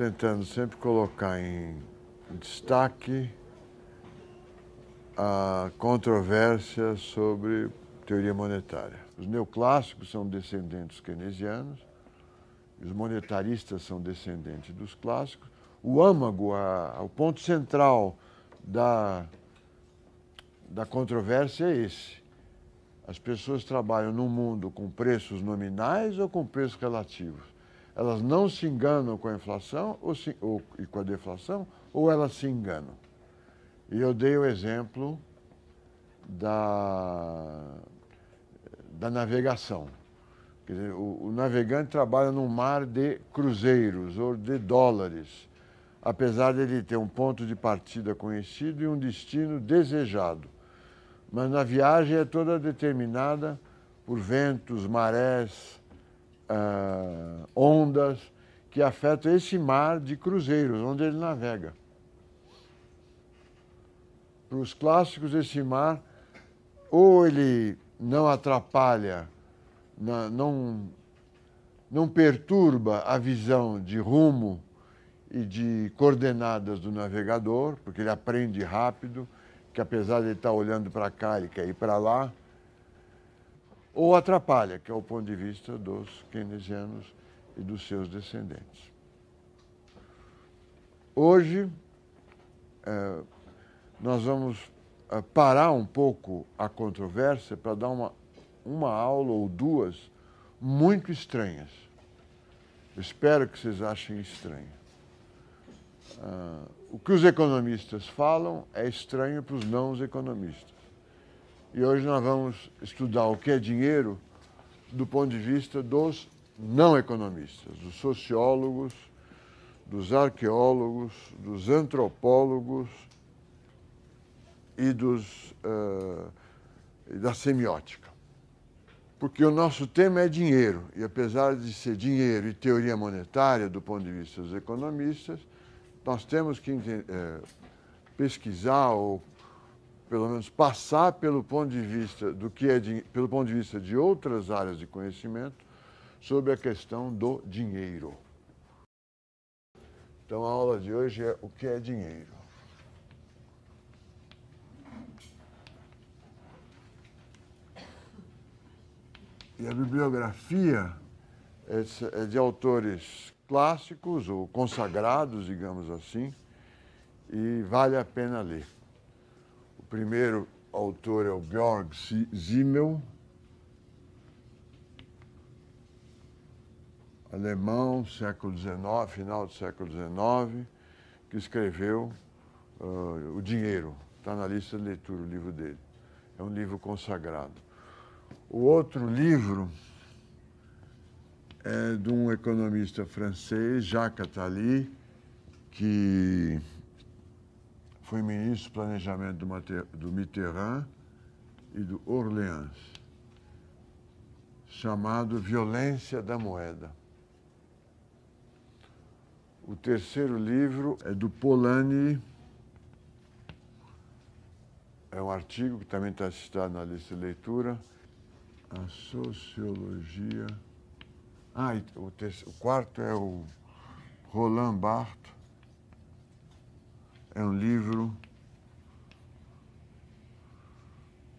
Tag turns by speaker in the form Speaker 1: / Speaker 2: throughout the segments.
Speaker 1: tentando sempre colocar em destaque a controvérsia sobre teoria monetária. Os neoclássicos são descendentes keynesianos, os monetaristas são descendentes dos clássicos. O âmago, a, o ponto central da, da controvérsia é esse. As pessoas trabalham no mundo com preços nominais ou com preços relativos? elas não se enganam com a inflação ou, se, ou e com a deflação, ou elas se enganam. E eu dei o exemplo da, da navegação. Quer dizer, o, o navegante trabalha num mar de cruzeiros ou de dólares, apesar de ele ter um ponto de partida conhecido e um destino desejado. Mas na viagem é toda determinada por ventos, marés, uh, ondas que afetam esse mar de cruzeiros, onde ele navega. Para os clássicos, esse mar, ou ele não atrapalha, não, não perturba a visão de rumo e de coordenadas do navegador, porque ele aprende rápido, que apesar de ele estar olhando para cá, ele quer ir para lá ou atrapalha, que é o ponto de vista dos keynesianos e dos seus descendentes. Hoje, é, nós vamos é, parar um pouco a controvérsia para dar uma, uma aula ou duas muito estranhas. Espero que vocês achem estranho. Ah, o que os economistas falam é estranho para os não economistas. E hoje nós vamos estudar o que é dinheiro do ponto de vista dos não economistas, dos sociólogos, dos arqueólogos, dos antropólogos e dos, uh, da semiótica. Porque o nosso tema é dinheiro, e apesar de ser dinheiro e teoria monetária do ponto de vista dos economistas, nós temos que eh, pesquisar ou pelo menos passar pelo ponto de vista do que é de, pelo ponto de vista de outras áreas de conhecimento sobre a questão do dinheiro. Então a aula de hoje é o que é dinheiro. E a bibliografia é de é autores clássicos ou consagrados, digamos assim, e vale a pena ler primeiro autor é o Georg Simmel, alemão, século XIX, final do século XIX, que escreveu uh, O Dinheiro. Está na lista de leitura o livro dele. É um livro consagrado. O outro livro é de um economista francês, Jacques Attali, que foi ministro do Planejamento do Mitterrand e do Orleans, chamado Violência da Moeda. O terceiro livro é do Polanyi, é um artigo que também está citado na lista de leitura, a sociologia. Ah, o, terceiro, o quarto é o Roland Barthes, é um livro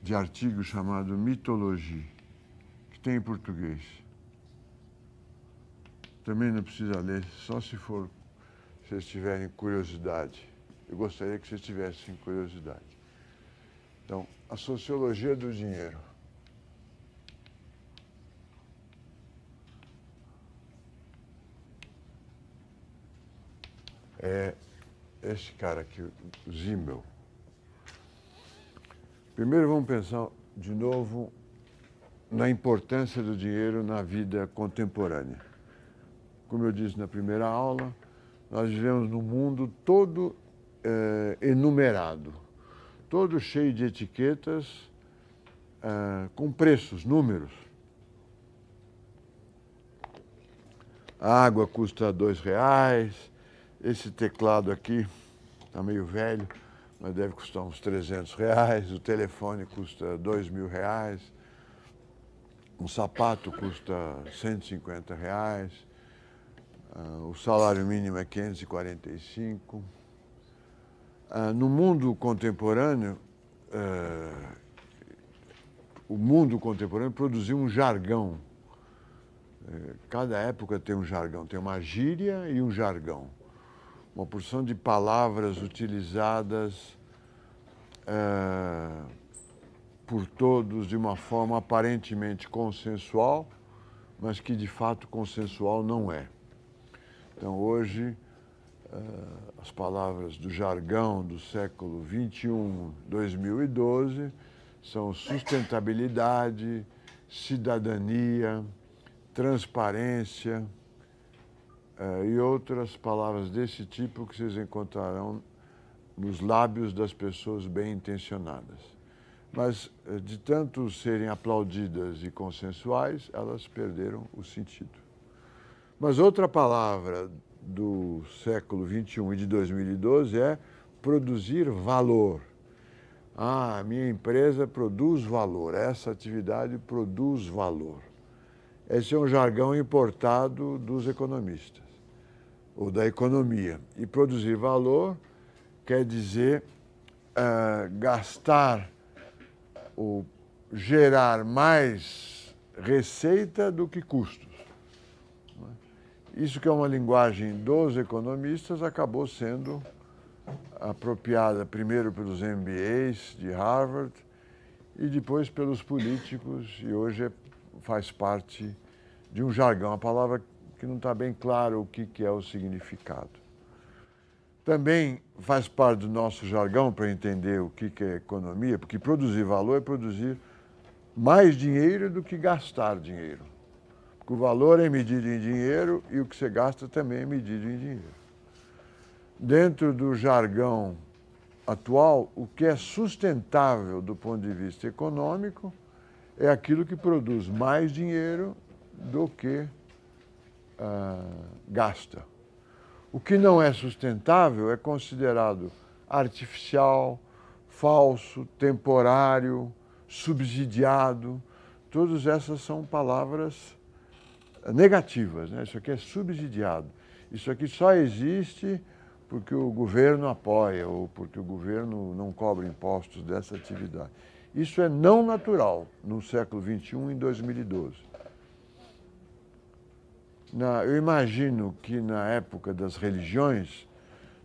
Speaker 1: de artigo chamado Mitologia, que tem em português. Também não precisa ler, só se for, vocês tiverem curiosidade. Eu gostaria que vocês tivessem curiosidade. Então, a sociologia do dinheiro. É esse cara aqui, Zimmel. Primeiro vamos pensar de novo na importância do dinheiro na vida contemporânea. Como eu disse na primeira aula, nós vivemos num mundo todo é, enumerado, todo cheio de etiquetas, é, com preços, números. A água custa dois reais, esse teclado aqui está meio velho, mas deve custar uns 300 reais. O telefone custa 2 mil reais. Um sapato custa 150 reais. Uh, o salário mínimo é 545. Uh, ah, no mundo contemporâneo, uh, o mundo contemporâneo produziu um jargão. Eh, cada época tem um jargão, tem uma gíria e um jargão uma porção de palavras utilizadas é, por todos de uma forma aparentemente consensual, mas que de fato consensual não é. Então hoje é, as palavras do jargão do século 21, 2012 são sustentabilidade, cidadania, transparência. Eh, e outras palavras desse tipo que vocês encontrarão nos lábios das pessoas bem intencionadas. Mas, eh, de tanto serem aplaudidas e consensuais, elas perderam o sentido. Mas outra palavra do século XXI e de 2012 é produzir valor. Ah, minha empresa produz valor, essa atividade produz valor. Esse é um jargão importado dos economistas, ou da economia. E produzir valor quer dizer uh, gastar ou gerar mais receita do que custos. Né? Isso que é uma linguagem dos economistas acabou sendo apropriada primeiro pelos MBAs de Harvard e depois pelos políticos e hoje é, faz parte de um jargão, uma palavra que não está bem claro o que, que é o significado. Também faz parte do nosso jargão para entender o que, que é economia, porque produzir valor é produzir mais dinheiro do que gastar dinheiro. Porque o valor é medido em dinheiro e o que você gasta também é medido em dinheiro. Dentro do jargão atual, o que é sustentável do ponto de vista econômico é aquilo que produz mais dinheiro do que uh, gasta. O que não é sustentável é considerado artificial, falso, temporário, subsidiado. Todas essas são palavras negativas. Né? Isso aqui é subsidiado. Isso aqui só existe porque o governo apoia ou porque o governo não cobra impostos dessa atividade. Isso é não natural no século XXI, em 2012. Na, eu imagino que na época das religiões,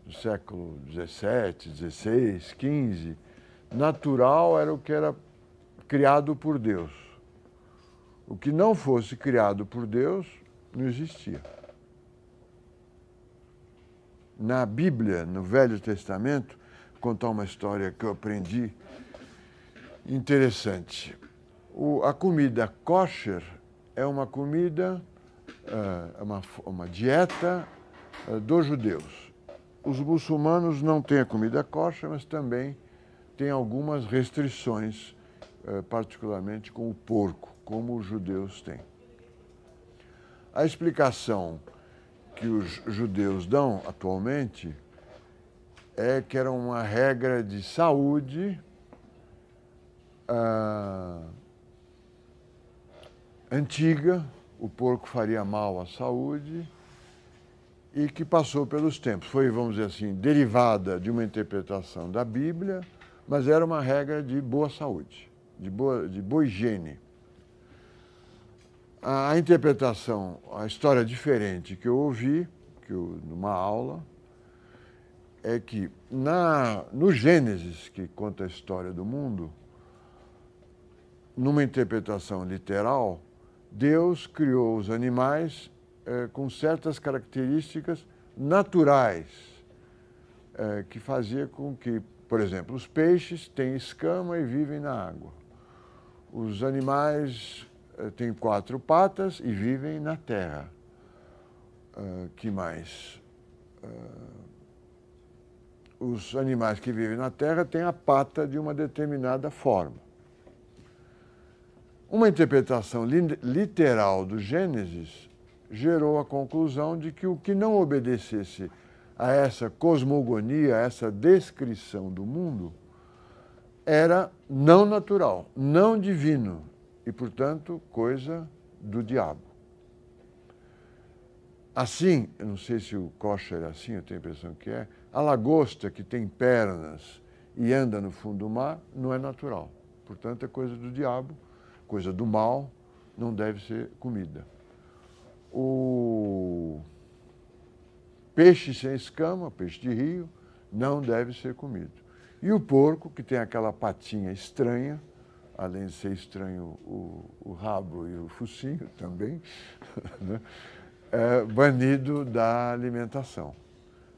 Speaker 1: do século XVII, XVI, XV, natural era o que era criado por Deus. O que não fosse criado por Deus não existia. Na Bíblia, no Velho Testamento, vou contar uma história que eu aprendi interessante. O, a comida kosher é uma comida é, é uma, uma dieta é, dos judeus. Os muçulmanos não têm a comida coxa, mas também têm algumas restrições, é, particularmente com o porco, como os judeus têm. A explicação que os judeus dão atualmente é que era uma regra de saúde ah, antiga o porco faria mal à saúde e que passou pelos tempos. Foi, vamos dizer assim, derivada de uma interpretação da Bíblia, mas era uma regra de boa saúde, de boa, de boa higiene. A interpretação, a história diferente que eu ouvi, que eu, numa aula, é que na, no Gênesis, que conta a história do mundo, numa interpretação literal, Deus criou os animais eh, com certas características naturais, eh, que fazia com que, por exemplo, os peixes têm escama e vivem na água. Os animais eh, têm quatro patas e vivem na terra. Uh, que mais? Uh, os animais que vivem na terra têm a pata de uma determinada forma. Uma interpretação literal do Gênesis gerou a conclusão de que o que não obedecesse a essa cosmogonia, a essa descrição do mundo, era não natural, não divino e, portanto, coisa do diabo. Assim, eu não sei se o kosher é assim, eu tenho a impressão que é, a lagosta que tem pernas e anda no fundo do mar não é natural, portanto, é coisa do diabo coisa do mal, não deve ser comida. O peixe sem escama, peixe de rio, não deve ser comido. E o porco, que tem aquela patinha estranha, além de ser estranho o, o rabo e o focinho também, né, é banido da alimentação.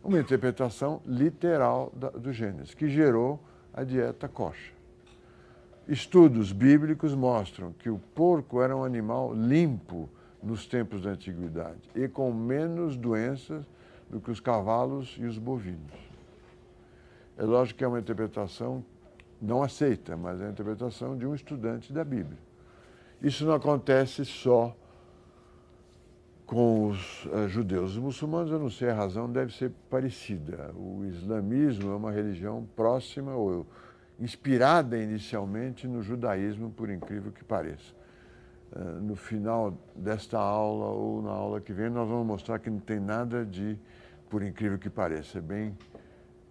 Speaker 1: Uma interpretação literal da, do Gênesis, que gerou a dieta coxa. Estudos bíblicos mostram que o porco era um animal limpo nos tempos da antiguidade e com menos doenças do que os cavalos e os bovinos. É lógico que é uma interpretação não aceita, mas é a interpretação de um estudante da Bíblia. Isso não acontece só com os eh, judeus. Os muçulmanos, eu não sei, a razão deve ser parecida. O islamismo é uma religião próxima, ou inspirada inicialmente no judaísmo, por incrível que pareça. Eh, no final desta aula ou na aula que vem, nós vamos mostrar que não tem nada de, por incrível que pareça, é bem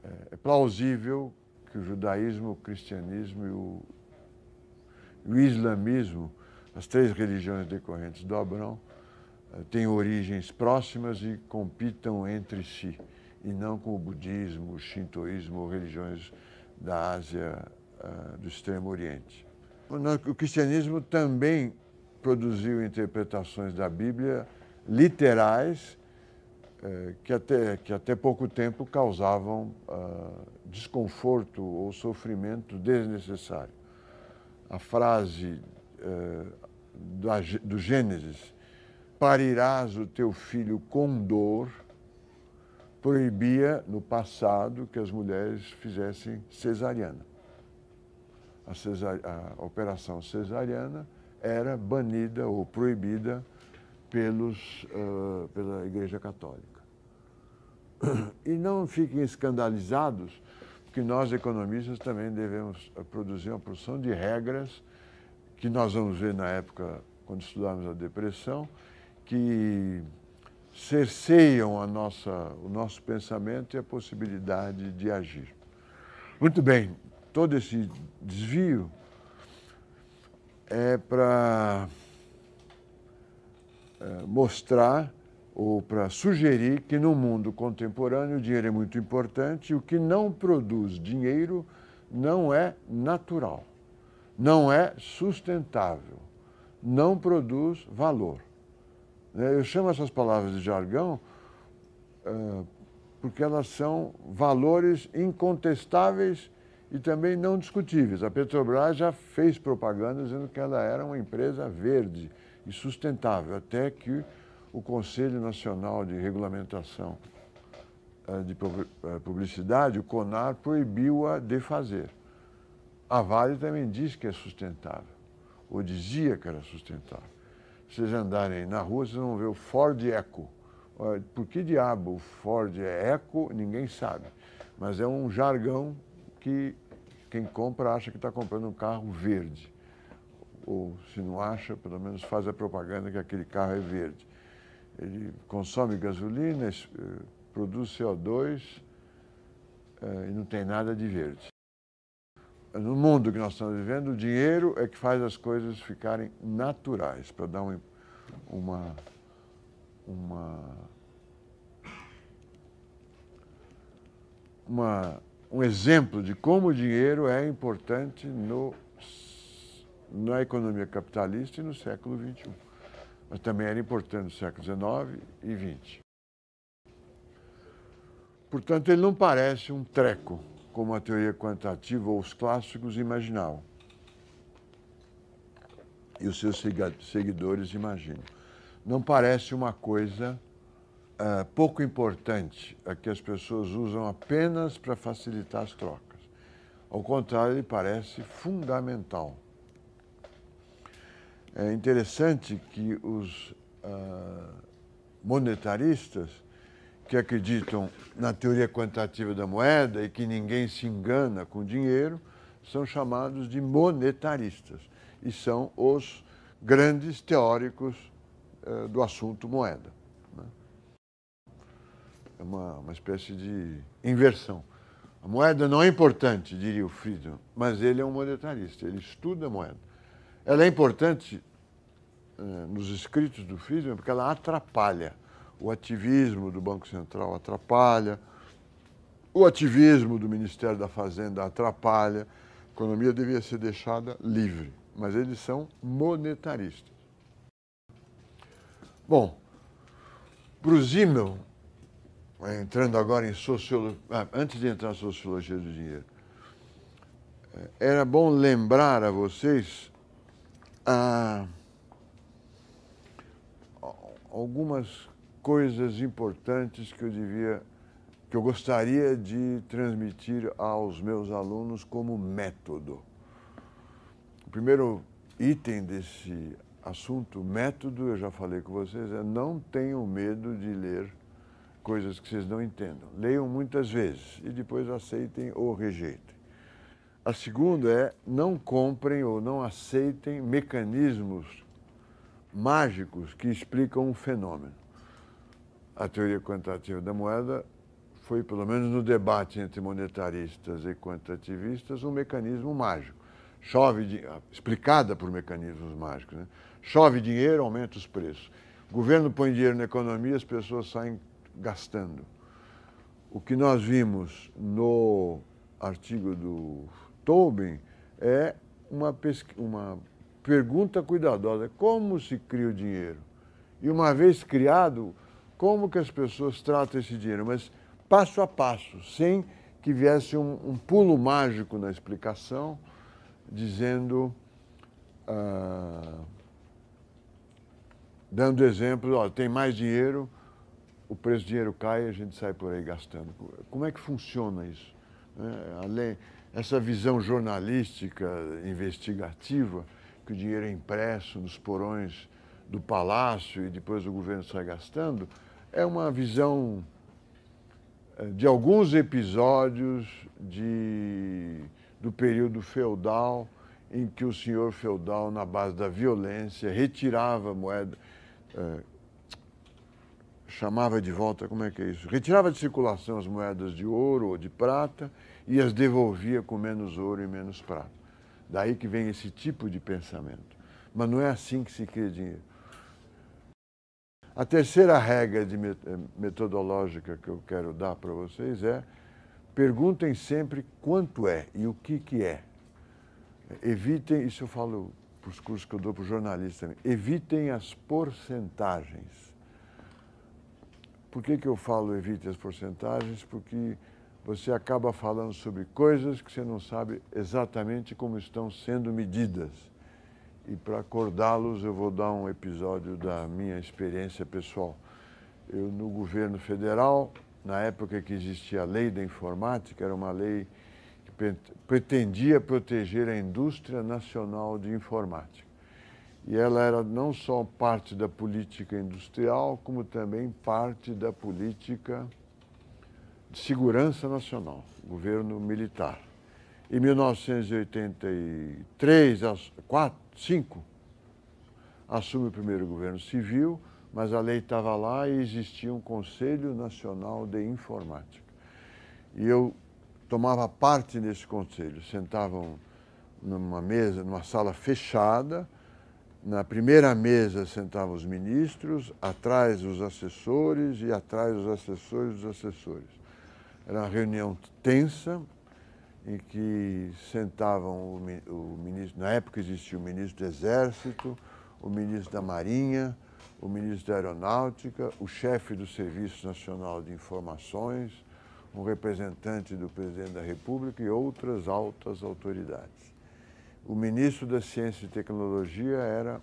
Speaker 1: eh, é plausível que o judaísmo, o cristianismo e o, o islamismo, as três religiões decorrentes do Abrão, eh, têm origens próximas e compitam entre si, e não com o budismo, o shintoísmo ou religiões da Ásia ah, do Extremo Oriente. O cristianismo também produziu interpretações da Bíblia literais eh, que até, que até pouco tempo causavam ah, desconforto ou sofrimento desnecessário. A frase eh, do Gênesis, parirás o teu filho com dor, proibia no passado que as mulheres fizessem cesariana. A, a operação cesariana era banida ou proibida pelos, uh, pela Igreja Católica. E não fiquem escandalizados, porque nós economistas também devemos produzir uma produção de regras que nós vamos ver na época quando estudarmos a depressão, que cerceiam a nossa, o nosso pensamento e a possibilidade de agir. Muito bem, todo esse desvio é para é, mostrar ou para sugerir que no mundo contemporâneo o dinheiro é muito importante e o que não produz dinheiro não é natural, não é sustentável, não produz valor. Né? Eu chamo essas palavras de jargão é, porque elas são valores incontestáveis e também não discutíveis. A Petrobras já fez propaganda dizendo que ela era uma empresa verde e sustentável, até que o Conselho Nacional de Regulamentação é, de é, Publicidade, o CONAR, proibiu-a de fazer. A Vale também diz que é sustentável, ou dizia que era sustentável vocês andarem na rua, vocês vão ver o Ford Eco. Por que diabo o Ford é Eco, ninguém sabe. Mas é um jargão que quem compra acha que está comprando um carro verde. Ou se não acha, pelo menos faz a propaganda que aquele carro é verde. Ele consome gasolina, eh, produz CO2 eh, e não tem nada de verde no mundo que nós estamos vivendo, o dinheiro é que faz as coisas ficarem naturais, para dar um, uma, uma, uma, um exemplo de como o dinheiro é importante no, na economia capitalista e no século XXI. Mas também era importante no século XIX e XX. Portanto, ele não parece um treco como a teoria quantitativa ou os clássicos imaginavam. E os seus seguidores imaginam. Não parece uma coisa uh, pouco importante, a é que as pessoas usam apenas para facilitar as trocas. Ao contrário, ele parece fundamental. É interessante que os uh, monetaristas que acreditam na teoria quantitativa da moeda e que ninguém se engana com dinheiro são chamados de monetaristas e são os grandes teóricos eh, do assunto moeda. Né? É uma, uma espécie de inversão. A moeda não é importante, diria o Friedman, mas ele é um monetarista, ele estuda a moeda. Ela é importante eh, nos escritos do Friedman porque ela atrapalha o ativismo do Banco Central atrapalha, o ativismo do Ministério da Fazenda atrapalha. A economia devia ser deixada livre, mas eles são monetaristas. Bom, para Zimmel, é, entrando agora em sociologia, ah, antes de entrar em sociologia do dinheiro, é, era bom lembrar a vocês algumas coisas importantes que eu devia, que eu gostaria de transmitir aos meus alunos como método. O primeiro item desse assunto, método, eu já falei com vocês, é não tenham medo de ler coisas que vocês não entendam. Leiam muitas vezes e depois aceitem ou rejeitem. A segunda é não comprem ou não aceitem mecanismos mágicos que explicam um fenômeno a teoria quantitativa da moeda foi, pelo menos no debate entre monetaristas e quantitativistas, um mecanismo mágico. Chove, ah, explicada por mecanismos mágicos, né? chove dinheiro, aumenta os preços. O governo põe dinheiro na economia, as pessoas saem gastando. O que nós vimos no artigo do Tobin é uma, uma pergunta cuidadosa: como se cria o dinheiro? E uma vez criado, como que as pessoas tratam esse dinheiro, mas passo a passo, sem que viesse um, um pulo mágico na explicação, dizendo, ah, dando exemplo, ó, tem mais dinheiro, o preço do dinheiro cai e a gente sai por aí gastando. Como é que funciona isso? Né? além, essa visão jornalística, investigativa, que o dinheiro é impresso nos porões do palácio e depois o governo sai gastando, é uma visão eh, de alguns episódios de, do período feudal, em que o senhor feudal, na base da violência, retirava moeda, é, chamava de volta, como é que é isso? Retirava de circulação as moedas de ouro ou de prata e as devolvia com menos ouro e menos prata. Daí que vem esse tipo de pensamento. Mas não é assim que se cria dinheiro. A terceira regra de eh, metodológica que eu quero dar para vocês é perguntem sempre quanto é e o que, que é. Evitem, isso eu falo para os cursos que eu dou para jornalistas também, evitem as porcentagens. Por que, que eu falo evite as porcentagens? Porque você acaba falando sobre coisas que você não sabe exatamente como estão sendo medidas. E para acordá-los, eu vou dar um episódio da minha experiência pessoal. Eu, no governo federal, na época que existia a lei da informática, era uma lei que pretendia proteger a indústria nacional de informática. E ela era não só parte da política industrial, como também parte da política de segurança nacional, governo militar. Em 1983, 4, 5, assume o primeiro governo civil, mas a lei estava lá e existia um Conselho Nacional de Informática. E eu tomava parte nesse conselho. Sentavam numa mesa, numa sala fechada. Na primeira mesa sentavam os ministros, atrás os assessores e atrás os assessores dos assessores. Era uma reunião tensa, em que sentavam o, o, ministro, na época existia o ministro do Exército, o ministro da Marinha, o ministro da Aeronáutica, o chefe do Serviço Nacional de Informações, um representante do presidente da República e outras altas autoridades. O ministro da Ciência e Tecnologia era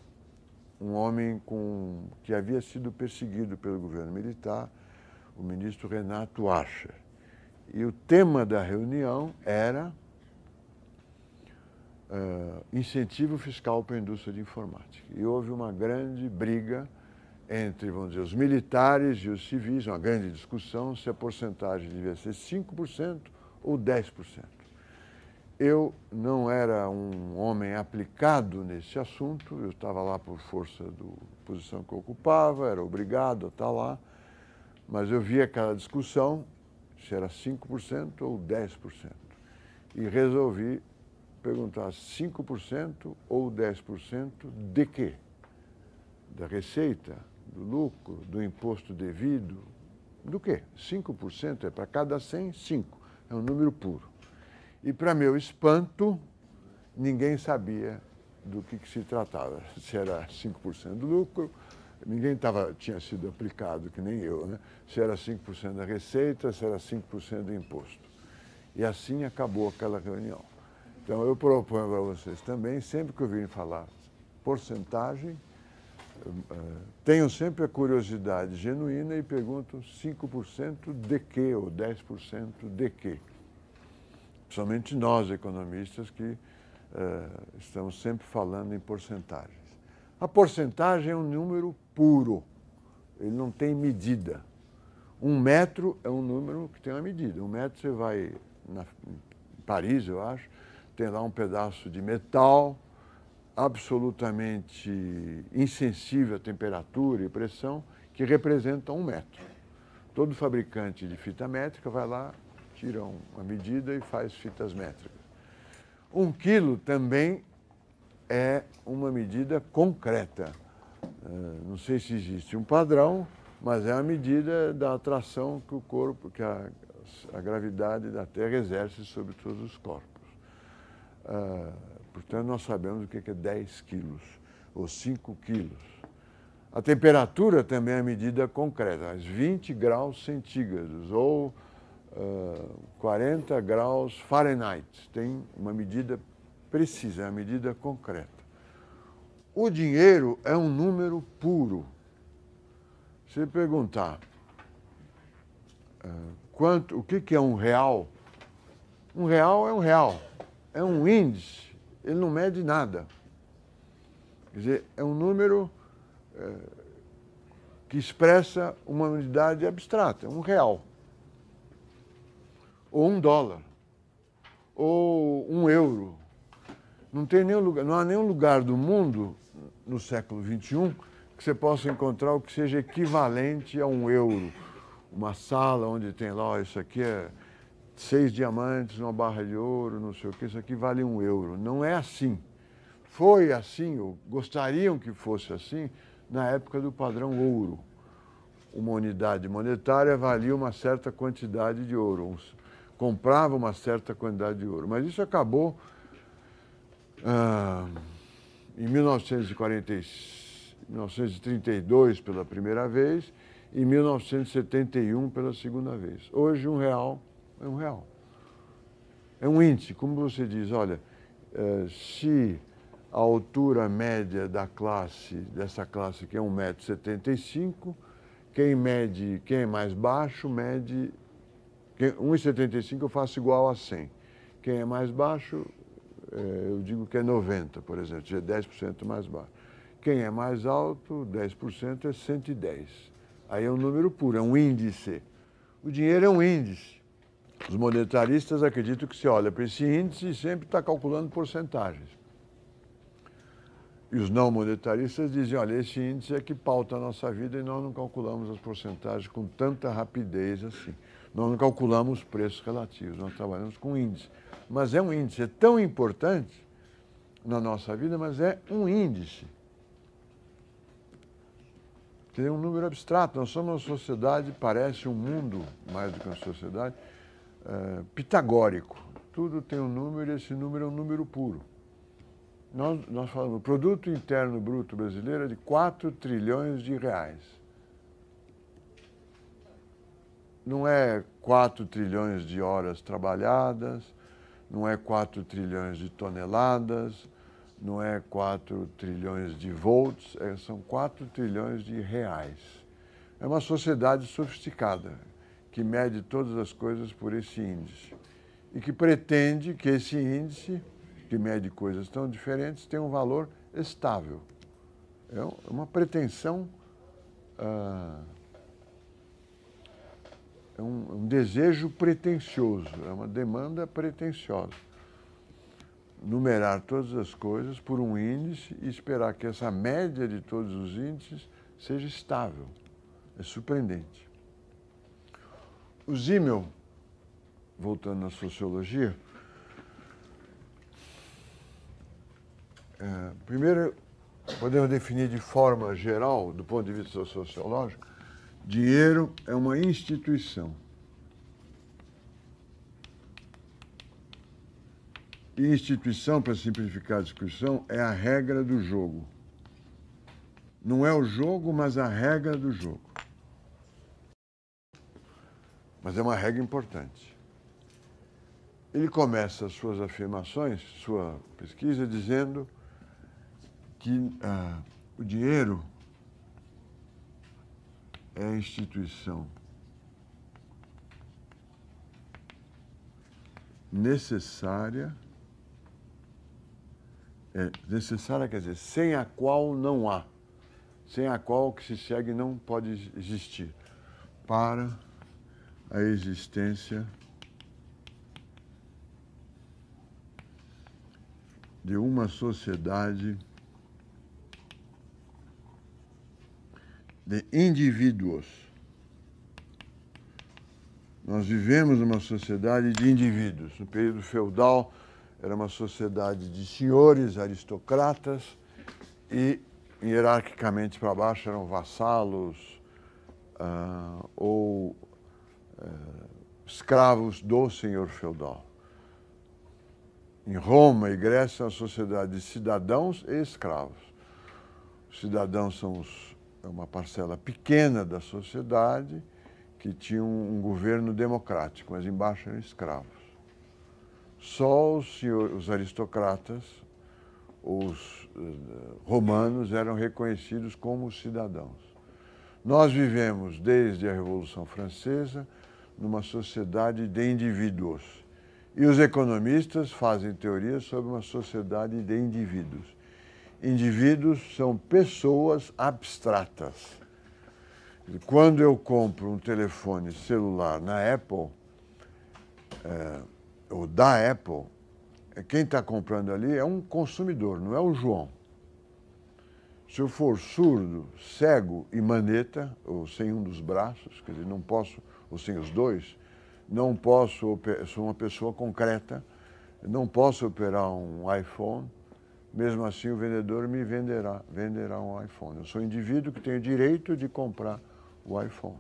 Speaker 1: um homem com, que havia sido perseguido pelo governo militar, o ministro Renato Archer. E o tema da reunião era uh, incentivo fiscal para a indústria de informática. E houve uma grande briga entre, vamos dizer, os militares e os civis, uma grande discussão se a porcentagem devia ser 5% ou 10%. Eu não era um homem aplicado nesse assunto, eu estava lá por força da posição que eu ocupava, era obrigado a estar lá, mas eu via aquela discussão se era 5% ou 10%. E resolvi perguntar 5% ou 10% de quê? Da receita, do lucro, do imposto devido, do quê? 5% é para cada 100, 5. É um número puro. E para meu espanto, ninguém sabia do que, que se tratava. Se era 5% do lucro, ninguém tava, tinha sido aplicado, que nem eu, né? se era 5% da receita, se era 5% do imposto. E assim acabou aquela reunião. Então eu proponho para vocês também, sempre que ouvirem falar porcentagem, hum, eh, tenham sempre a curiosidade genuína e pergunto 5% de quê ou 10% de quê. Somente nós, economistas, que uh, estamos sempre falando em porcentagens. A porcentagem é um número puro, ele não tem medida. Um metro é um número que tem uma medida. Um metro você vai na, em Paris, eu acho, tem lá um pedaço de metal absolutamente insensível à temperatura e pressão que representa um metro. Todo fabricante de fita métrica vai lá, tira uma medida e faz fitas métricas. Um quilo também é uma medida concreta. Eh, não sei se existe um padrão, mas é a medida da atração que o corpo, que a, a gravidade da Terra exerce sobre todos os corpos. Eh, portanto, nós sabemos o que é 10 é quilos ou 5 quilos. A temperatura também é a medida concreta, as 20 graus centígrados ou ah, eh, 40 graus Fahrenheit. Tem uma medida precisa, é uma medida concreta. O dinheiro é um número puro. Se perguntar é, quanto, o que, que é um real, um real é um real, é um índice, ele não mede nada. Quer dizer, é um número é, que expressa uma unidade abstrata, um real. Ou um dólar, ou um euro. Não tem nenhum lugar, não há nenhum lugar do mundo no século XXI que você possa encontrar o que seja equivalente a um euro. Uma sala onde tem lá, isso aqui é seis diamantes, uma barra de ouro, não sei o que, isso aqui vale um euro. Não é assim. Foi assim, ou gostariam que fosse assim, na época do padrão ouro. Uma unidade monetária valia uma certa quantidade de ouro, comprava uma certa quantidade de ouro. Mas isso acabou. Ah, em 1940, 1932 pela primeira vez, em 1971 pela segunda vez. Hoje um real é um real. É um índice, como você diz, olha, eh, se a altura média da classe, dessa classe que é 1,75m, quem mede, quem é mais baixo, mede 1,75 eu faço igual a 100. Quem é mais baixo, eh, eu digo que é 90, por exemplo, é 10% mais baixo. Quem é mais alto, 10% é 110. Aí é um número puro, é um índice. O dinheiro é um índice. Os monetaristas acreditam que se olha para esse índice e sempre está calculando porcentagens. E os não monetaristas dizem, olha, esse índice é que pauta a nossa vida e nós não calculamos as porcentagens com tanta rapidez assim. Nós não calculamos preços relativos, nós trabalhamos com índice. Mas é um índice é tão importante na nossa vida, mas é um índice. Que é um número abstrato. Nós somos uma sociedade, parece um mundo, mais do que uma sociedade, é, pitagórico. Tudo tem um número e esse número é um número puro. Nós, nós falamos, o produto interno bruto brasileiro é de 4 trilhões de reais não é 4 trilhões de horas trabalhadas, não é 4 trilhões de toneladas, não é 4 trilhões de volts, é, são 4 trilhões de reais. É uma sociedade sofisticada que mede todas as coisas por esse índice e que pretende que esse índice, que mede coisas tão diferentes, tenha um valor estável. É, é uma pretensão. Uh, é um, é um desejo pretensioso, é uma demanda pretensiosa. Numerar todas as coisas por um índice e esperar que essa média de todos os índices seja estável. É surpreendente. O Zimmel, voltando à sociologia, é, primeiro podemos definir de forma geral, do ponto de vista sociológico, Dinheiro é uma instituição. E instituição, para simplificar a discussão, é a regra do jogo. Não é o jogo, mas a regra do jogo. Mas é uma regra importante. Ele começa suas afirmações, sua pesquisa, dizendo que ah, o dinheiro é a instituição necessária, é, necessária quer dizer, sem a qual não há, sem a qual o que se segue não pode existir, para a existência de uma sociedade de indivíduos. Nós vivemos uma sociedade de indivíduos. No período feudal, era uma sociedade de senhores, aristocratas e hierarquicamente para baixo eram vassalos uh, ou uh, escravos do senhor feudal. Em Roma e Grécia, é a sociedade de cidadãos e escravos. Os cidadãos são os é uma parcela pequena da sociedade que tinha um, um governo democrático, mas embaixo eram escravos. Só os, senhor, os aristocratas, os uh, romanos, eram reconhecidos como cidadãos. Nós vivemos, desde a Revolução Francesa, numa sociedade de indivíduos. E os economistas fazem teorias sobre uma sociedade de indivíduos indivíduos são pessoas abstratas. Quando eu compro um telefone celular na Apple, é, ou da Apple, eh, quem está comprando ali é um consumidor, não é o João. Se eu for surdo, cego e maneta, ou sem um dos braços, quer dizer, não posso, ou sem os dois, não posso, sou uma pessoa concreta, não posso operar um iPhone, mesmo assim, o vendedor me venderá, venderá um iPhone. Eu sou um indivíduo que tem o direito de comprar o iPhone.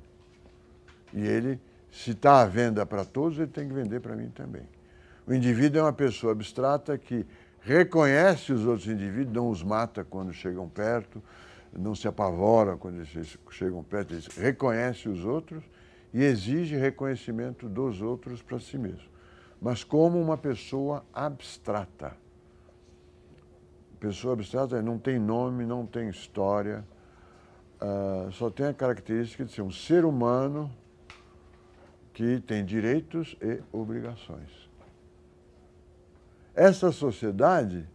Speaker 1: E ele, se está à venda para todos, ele tem que vender para mim também. O indivíduo é uma pessoa abstrata que reconhece os outros indivíduos, não os mata quando chegam perto, não se apavora quando eles chegam perto, reconhece os outros e exige reconhecimento dos outros para si mesmo, mas como uma pessoa abstrata pessoa abstrata não tem nome, não tem história, uh, só tem a característica de ser um ser humano que tem direitos e obrigações. Essa sociedade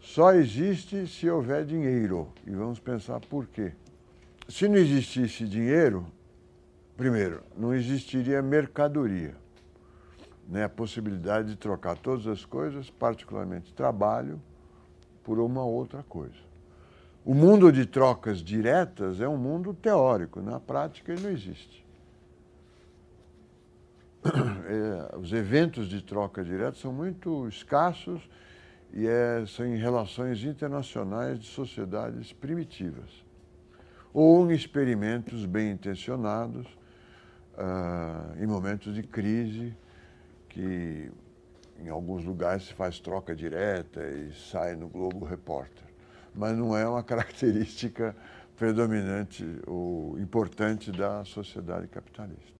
Speaker 1: só existe se houver dinheiro. E vamos pensar por quê. Se não existisse dinheiro, primeiro, não existiria mercadoria. Né? A possibilidade de trocar todas as coisas, particularmente trabalho, por uma outra coisa. O mundo de trocas diretas é um mundo teórico, na prática ele não existe. É, os eventos de troca direta são muito escassos e é, são em relações internacionais de sociedades primitivas ou em experimentos bem intencionados uh, em momentos de crise que em alguns lugares se faz troca direta e sai no Globo Repórter. Mas não é uma característica predominante ou importante da sociedade capitalista.